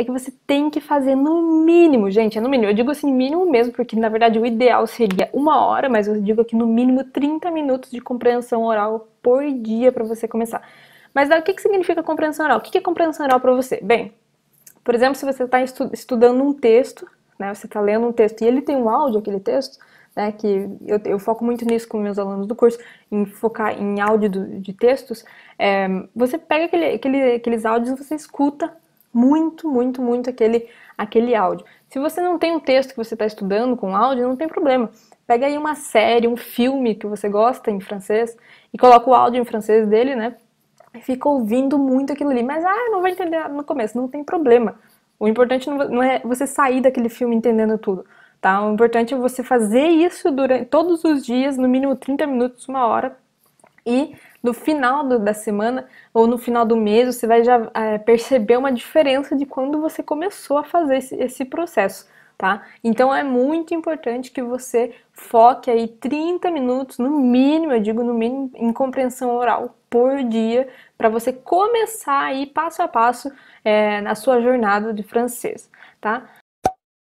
é que você tem que fazer no mínimo, gente, é no mínimo. Eu digo assim, mínimo mesmo, porque na verdade o ideal seria uma hora, mas eu digo aqui no mínimo 30 minutos de compreensão oral por dia para você começar. Mas o que, que significa compreensão oral? O que, que é compreensão oral para você? Bem, por exemplo, se você está estu estudando um texto, né, você está lendo um texto e ele tem um áudio, aquele texto, né, que eu, eu, foco muito nisso com meus alunos do curso, em focar em áudio do, de textos, é, você pega aquele, aquele, aqueles áudios e você escuta muito, muito, muito aquele, aquele áudio. Se você não tem um texto que você está estudando com áudio, não tem problema. Pega aí uma série, um filme que você gosta em francês e coloca o áudio em francês dele, né? E fica ouvindo muito aquilo ali. Mas, ah, não vai entender no começo. Não tem problema. O importante não é você sair daquele filme entendendo tudo, tá? O importante é você fazer isso durante todos os dias, no mínimo 30 minutos, uma hora, e no final do, da semana ou no final do mês você vai já é, perceber uma diferença de quando você começou a fazer esse, esse processo. Tá? Então é muito importante que você foque aí 30 minutos no mínimo, eu digo no mínimo, em compreensão oral por dia, para você começar aí passo a passo é, na sua jornada de francês, tá?